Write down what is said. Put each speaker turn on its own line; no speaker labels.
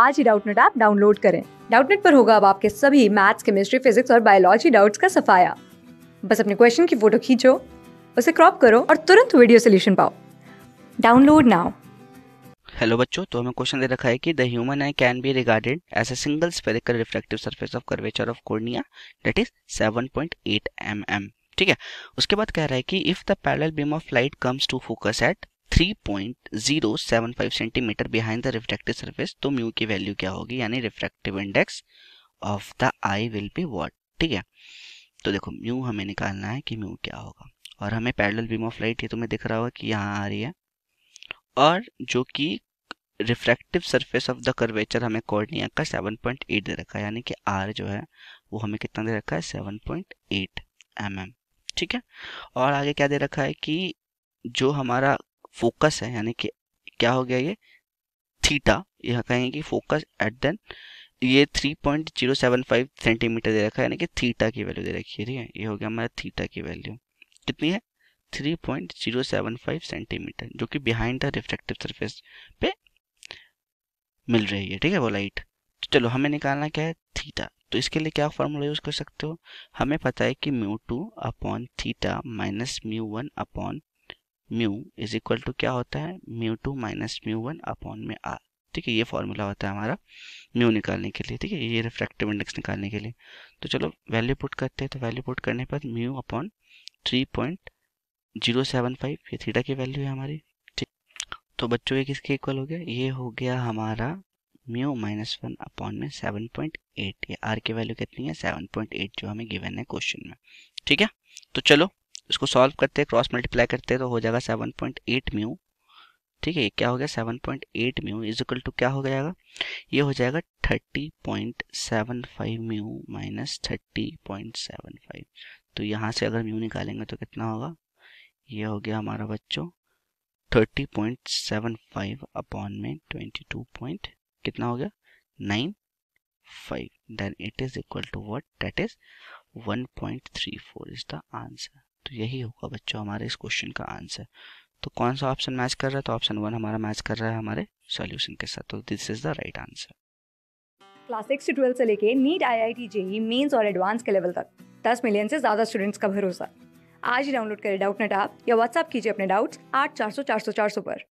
आज ही Doubtnut app download करें डाउटनेट पर होगा अब आपके सभी मैथ्स केमिस्ट्री फिजिक्स और बायोलॉजी डाउट्स का सफाया बस अपने क्वेश्चन की फोटो खींचो उसे क्रॉप करो और तुरंत वीडियो सोल्यूशन पाओ डाउनलोड नाउ
हेलो बच्चों तो हमें क्वेश्चन दे रखा है कि the human eye can be regarded as a single spherical refractive surface of curvature of cornea that is 7.8 point mm. ठीक है उसके बाद कह रहा है कि if the parallel beam of light comes to focus at 3.075 centimetre behind the refractive surface तो mu की वैल्यू क्या होगी यानी refractive index of the eye will be what ठीक है तो देखो म्यू हमें निकालना है कि म्यू क्या होगा और हमें पैरेलल बीम ऑफ लाइट ये तुम्हें दिख रहा होगा कि यहाँ आ रही है और जो कि refractive surface of the curvature हमें कॉर्निया का 7.8 दे रखा है यानी कि आर जो है वो हमें कितना दे रखा है 7.8 एम mm, ठीक है और आगे क्या दे रखा है कि जो हमारा फोकस है यानी कि क्या हो गया ये थीटा यह कहेंगे कि फोकस एट देन ये 3.075 सेंटीमीटर दे रखा है यानी कि थीटा की वैल्यू दे रखी है ठीक है ये हो गया हमारा थीटा की वैल्यू कितनी है 3.075 सेंटीमीटर जो कि बिहाइंड द रिफ्रेक्टिव सरफेस पे मिल रही है ठीक है वो लाइट तो चलो हमें निकालना क्या है थीटा तो इसके लिए क्या फॉर्मूला यूज़ कर सकते हो हमें पता है कि mu two upon theta minus mu one upon mu is equal to क्या होता है mu two minus mu one upon में आर ठीक है ये फॉर्मूला होता है हमारा म्यू निकालने के लिए ठीक है ये रिफ्रैक्टिव इंडेक्स निकालने के लिए तो चलो वैल्यू पुट करते हैं तो वैल्यू पुट करने पर mu upon three point zero seven five ये थीटा की वैल्यू है हमारी ठीक तो बच्चों ये किसके इक्वल हो गया ये हो गया हमारा म्यू माइनस वन अपॉन में सेवन पॉइंट एट ये आर की वैल्यू कितनी है सेवन पॉइंट एट जो हमें गिवन है क्वेश्चन में ठीक है तो चलो इसको सॉल्व करते हैं क्रॉस मल्टीप्लाई करते हैं तो हो जाएगा सेवन पॉइंट एट म्यू ठीक है क्या हो गया seven point eight mu is equal to क्या हो जाएगा ये हो जाएगा thirty point seven five mu minus thirty point seven five तो यहाँ से अगर म्यू निकालेंगे तो कितना होगा ये हो गया हमारा बच्चों thirty point seven five upon में ट्वेंटी टू पॉइंट कितना हो गया nine five then it is equal to what that is one point three four is the answer तो यही होगा बच्चों हमारे इस क्वेश्चन का आंसर तो कौन सा ऑप्शन मैच कर रहा है तो ऑप्शन वन हमारा मैच कर रहा है हमारे सॉल्यूशन के साथ तो this is the right answer
class six से ट्वेल्थ से लेके NEET I I T JEE Mains और एडवांस के लेवल तक दस मिलियन से ज्यादा स्टूडेंट्स का भरोसा आज ही डाउनलोड करें डाउट नेट आप या व्हाट्सएप कीजिए अपने डाउट्स आठ चार सौ चार सौ चार सौ पर